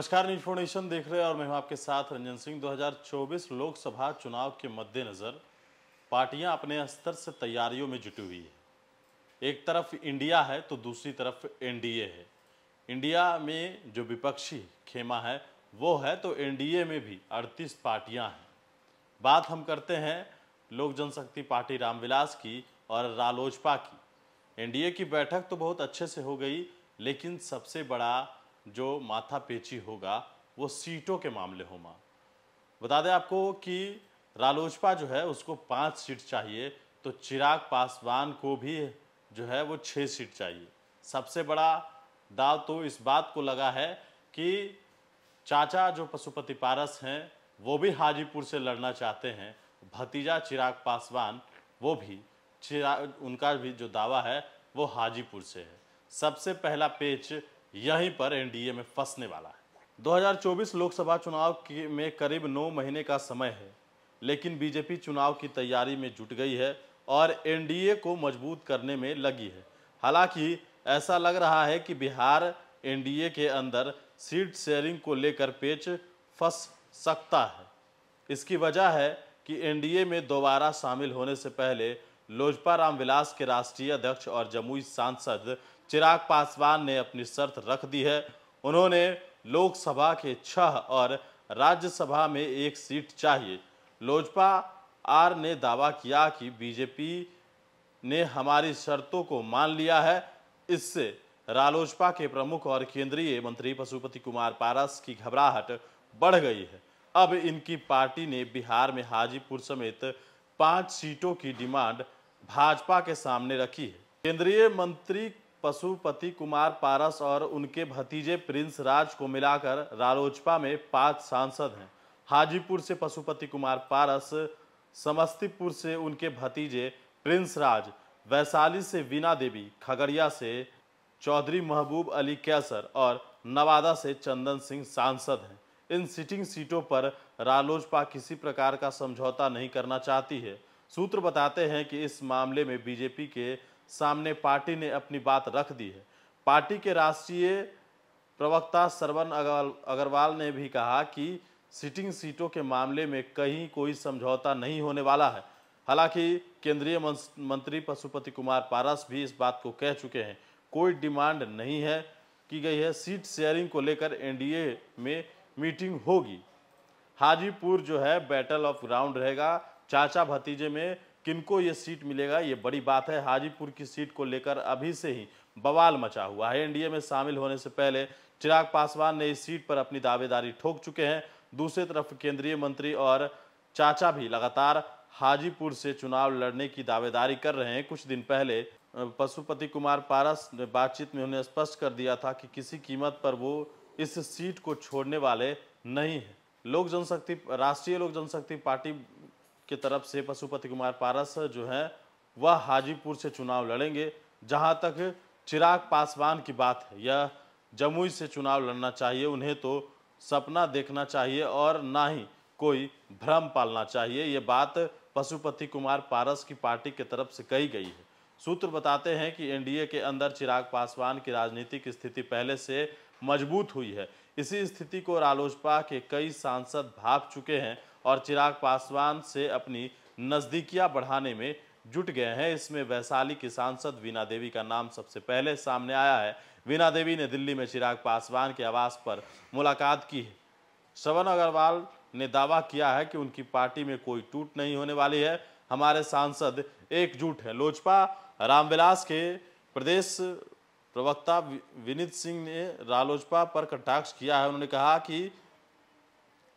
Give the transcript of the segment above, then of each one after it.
नमस्कार न्यूज फोर्डेशन देख रहे हैं और मैं हूं आपके साथ रंजन सिंह 2024 लोकसभा चुनाव के मद्देनज़र पार्टियां अपने स्तर से तैयारियों में जुटी हुई है एक तरफ इंडिया है तो दूसरी तरफ एनडीए है इंडिया में जो विपक्षी खेमा है वो है तो एनडीए में भी 38 पार्टियां हैं बात हम करते हैं लोक जनशक्ति पार्टी रामविलास की और रालोजपा की एन की बैठक तो बहुत अच्छे से हो गई लेकिन सबसे बड़ा जो माथा पेची होगा वो सीटों के मामले होगा बता दें आपको कि रालोजपा जो है उसको पाँच सीट चाहिए तो चिराग पासवान को भी जो है वो छः सीट चाहिए सबसे बड़ा दाव तो इस बात को लगा है कि चाचा जो पशुपति पारस हैं वो भी हाजीपुर से लड़ना चाहते हैं भतीजा चिराग पासवान वो भी चिराग उनका भी जो दावा है वो हाजीपुर से है सबसे पहला पेच यहीं पर एनडीए में फंसने वाला है 2024 लोकसभा चुनाव में करीब नौ महीने का समय है लेकिन बीजेपी चुनाव की तैयारी में जुट गई है और एनडीए को मजबूत करने में लगी है हालांकि ऐसा लग रहा है कि बिहार एनडीए के अंदर सीट शेयरिंग को लेकर पेच फंस सकता है इसकी वजह है कि एनडीए में दोबारा शामिल होने से पहले लोजपा रामविलास के राष्ट्रीय अध्यक्ष और जमुई सांसद चिराग पासवान ने अपनी शर्त रख दी है उन्होंने लोकसभा के छह और राज्यसभा में एक सीट चाहिए लोजपा आर ने दावा किया कि बीजेपी ने हमारी शर्तों को मान लिया है इससे रालोजपा के प्रमुख और केंद्रीय मंत्री पशुपति कुमार पारस की घबराहट बढ़ गई है अब इनकी पार्टी ने बिहार में हाजीपुर समेत पांच सीटों की डिमांड भाजपा के सामने रखी है केंद्रीय मंत्री पशुपति कुमार पारस और उनके भतीजे प्रिंस राज को मिलाकर रालोचपा में पांच सांसद हैं हाजीपुर से पशुपति कुमार पारस समस्तीपुर से उनके भतीजे प्रिंस राज वैशाली से वीना देवी खगड़िया से चौधरी महबूब अली कैसर और नवादा से चंदन सिंह सांसद हैं इन सिटिंग सीटों पर रालोजपा किसी प्रकार का समझौता नहीं करना चाहती है सूत्र बताते हैं कि इस मामले में बीजेपी के सामने पार्टी ने अपनी बात रख दी है पार्टी के राष्ट्रीय प्रवक्ता सरवन अग्रवाल ने भी कहा कि सिटिंग सीटों के मामले में कहीं कोई समझौता नहीं होने वाला है हालांकि केंद्रीय मंत्री पशुपति कुमार पारस भी इस बात को कह चुके हैं कोई डिमांड नहीं है की गई है सीट शेयरिंग को लेकर एनडीए में मीटिंग होगी हाजीपुर जो है बैटल ऑफ ग्राउंड रहेगा चाचा भतीजे में किनको ये सीट मिलेगा ये बड़ी बात है हाजीपुर की सीट को लेकर अभी से ही बवाल मचा हुआ है एनडीए में शामिल होने से पहले चिराग पासवान ने इस सीट पर अपनी दावेदारी ठोक चुके हैं दूसरी तरफ केंद्रीय मंत्री और चाचा भी लगातार हाजीपुर से चुनाव लड़ने की दावेदारी कर रहे हैं कुछ दिन पहले पशुपति कुमार पारस ने बातचीत में उन्हें स्पष्ट कर दिया था कि किसी कीमत पर वो इस सीट को छोड़ने वाले नहीं हैं लोक जनशक्ति राष्ट्रीय लोक जनशक्ति पार्टी की तरफ से पशुपति कुमार पारस जो है वह हाजीपुर से चुनाव लड़ेंगे जहां तक चिराग पासवान की बात है यह जमुई से चुनाव लड़ना चाहिए उन्हें तो सपना देखना चाहिए और ना ही कोई भ्रम पालना चाहिए ये बात पशुपति कुमार पारस की पार्टी की तरफ से कही गई है सूत्र बताते हैं कि एनडीए के अंदर चिराग पासवान की राजनीतिक स्थिति पहले से मजबूत हुई है इसी स्थिति को रालोजपा के कई सांसद भाग चुके हैं और चिराग पासवान से अपनी नज़दीकियां बढ़ाने में जुट गए हैं इसमें वैशाली की सांसद वीना देवी का नाम सबसे पहले सामने आया है वीना देवी ने दिल्ली में चिराग पासवान के आवास पर मुलाकात की है श्रवण अग्रवाल ने दावा किया है कि उनकी पार्टी में कोई टूट नहीं होने वाली है हमारे सांसद एकजुट हैं लोजपा रामविलास के प्रदेश प्रवक्ता विनीत सिंह ने रालोजपा पर कटाक्ष किया है उन्होंने कहा कि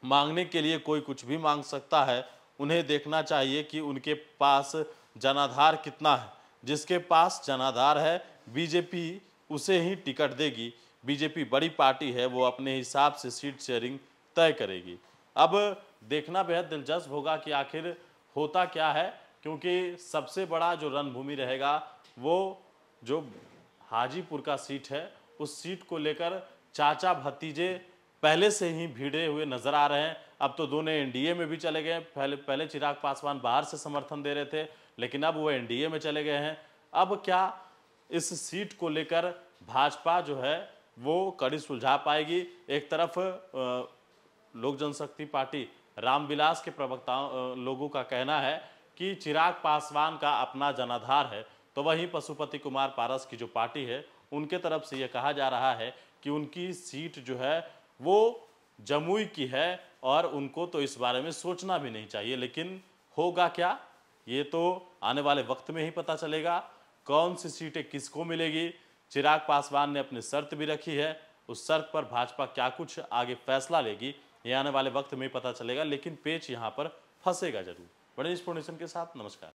मांगने के लिए कोई कुछ भी मांग सकता है उन्हें देखना चाहिए कि उनके पास जनाधार कितना है जिसके पास जनाधार है बीजेपी उसे ही टिकट देगी बीजेपी बड़ी पार्टी है वो अपने हिसाब से सीट शेयरिंग तय करेगी अब देखना बेहद दिलचस्प होगा कि आखिर होता क्या है क्योंकि सबसे बड़ा जो रणभूमि रहेगा वो जो हाजीपुर का सीट है उस सीट को लेकर चाचा भतीजे पहले से ही भिड़े हुए नजर आ रहे हैं अब तो दोनों एनडीए में भी चले गए पहले पहले चिराग पासवान बाहर से समर्थन दे रहे थे लेकिन अब वो एनडीए में चले गए हैं अब क्या इस सीट को लेकर भाजपा जो है वो कड़ी सुलझा पाएगी एक तरफ लोक जनशक्ति पार्टी रामविलास के प्रवक्ताओं लोगों का कहना है कि चिराग पासवान का अपना जनाधार है तो वहीं पशुपति कुमार पारस की जो पार्टी है उनके तरफ से ये कहा जा रहा है कि उनकी सीट जो है वो जमुई की है और उनको तो इस बारे में सोचना भी नहीं चाहिए लेकिन होगा क्या ये तो आने वाले वक्त में ही पता चलेगा कौन सी सीटें किसको मिलेगी चिराग पासवान ने अपनी शर्त भी रखी है उस शर्त पर भाजपा क्या कुछ आगे फैसला लेगी ये आने वाले वक्त में ही पता चलेगा लेकिन पेच यहाँ पर फंसेगा जरूर बड़े इस के साथ नमस्कार